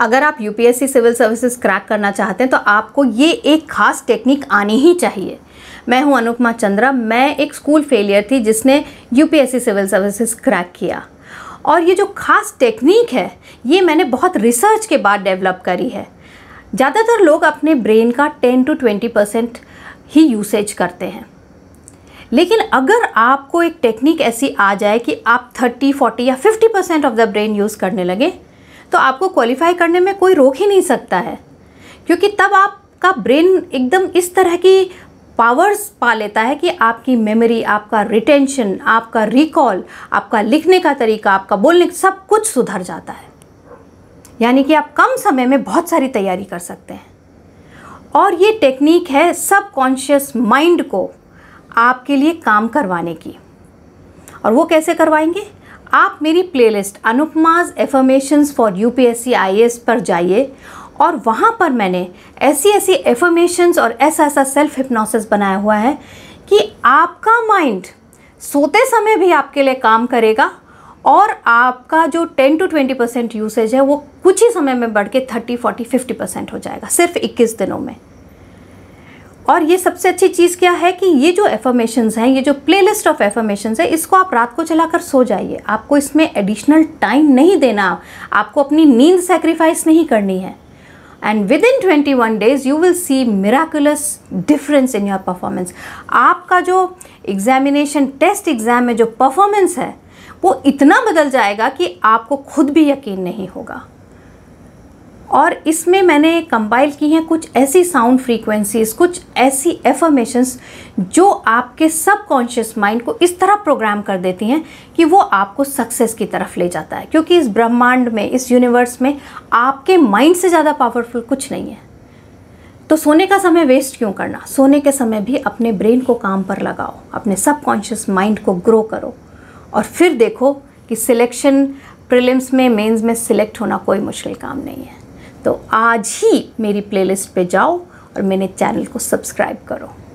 अगर आप UPSC civil services crack करना चाहते हैं तो आपको ये एक खास टेक्निक आनी ही चाहिए मैं हूं अनुपमा चंद्रा मैं एक स्कूल फेलियर थी जिसने यूपीएससी सिविल सर्विसेज क्रैक किया और ये जो खास टेक्निक है ये मैंने बहुत रिसर्च के बाद डेवलप करी है ज़्यादातर लोग अपने ब्रेन का 10 टू 20 परसेंट ही यूसेज करते हैं लेकिन अगर आपको एक टेक्निक ऐसी आ जाए कि आप 30, 40 या 50 percent of the brain use करने लगे तो आपको क्वालिफाई करने में कोई रोक ही नहीं सकता है क्योंकि तब आपका ब्रेन एकदम इस तरह की पावर्स पा लेता है कि आपकी मेमोरी आपका रिटेंशन आपका रिकॉल आपका लिखने का तरीका आपका बोलने सब कुछ सुधर जाता है यानी कि आप कम समय में बहुत सारी तैयारी कर सकते हैं और ये टेक्निक है सब कॉन्शियस माइंड को आपके लिए काम करवाने की और वो कैसे करवाएंगे आप मेरी playlist Anupama's affirmations for UPSC एस पर जाइए और वहाँ पर मैंने ऐसी ऐसी एफर्मेशंस और ऐसा ऐसा सेल्फ हिप्नोसिस बनाया हुआ है कि आपका माइंड सोते समय भी आपके लिए काम करेगा और आपका जो 10 टू 20 परसेंट यूसेज है वो कुछ ही समय में बढ़ के 30, 40, 50 परसेंट हो जाएगा सिर्फ 21 दिनों में और ये सबसे अच्छी चीज़ क्या है कि ये जो एफर्मेशन हैं ये जो प्लेलिस्ट ऑफ एफर्मेशन है इसको आप रात को चलाकर सो जाइए आपको इसमें एडिशनल टाइम नहीं देना आपको अपनी नींद सेक्रीफाइस नहीं करनी है and within twenty one days you will see miraculous difference in your performance आपका जो एग्जामिनेशन टेस्ट एग्ज़ाम में जो परफॉर्मेंस है वो इतना बदल जाएगा कि आपको खुद भी यकीन नहीं होगा और इसमें मैंने कंपाइल की हैं कुछ ऐसी साउंड फ्रीक्वेंसीज कुछ ऐसी एफर्मेशंस जो आपके सब कॉन्शियस माइंड को इस तरह प्रोग्राम कर देती हैं कि वो आपको सक्सेस की तरफ ले जाता है क्योंकि इस ब्रह्मांड में इस यूनिवर्स में आपके माइंड से ज़्यादा पावरफुल कुछ नहीं है तो सोने का समय वेस्ट क्यों करना सोने के समय भी अपने ब्रेन को काम पर लगाओ अपने सबकॉन्शियस माइंड को ग्रो करो और फिर देखो कि सिलेक्शन प्रिलिम्स में मेंस में सिलेक्ट होना कोई मुश्किल काम नहीं है तो आज ही मेरी प्लेलिस्ट पे जाओ और मेरे चैनल को सब्सक्राइब करो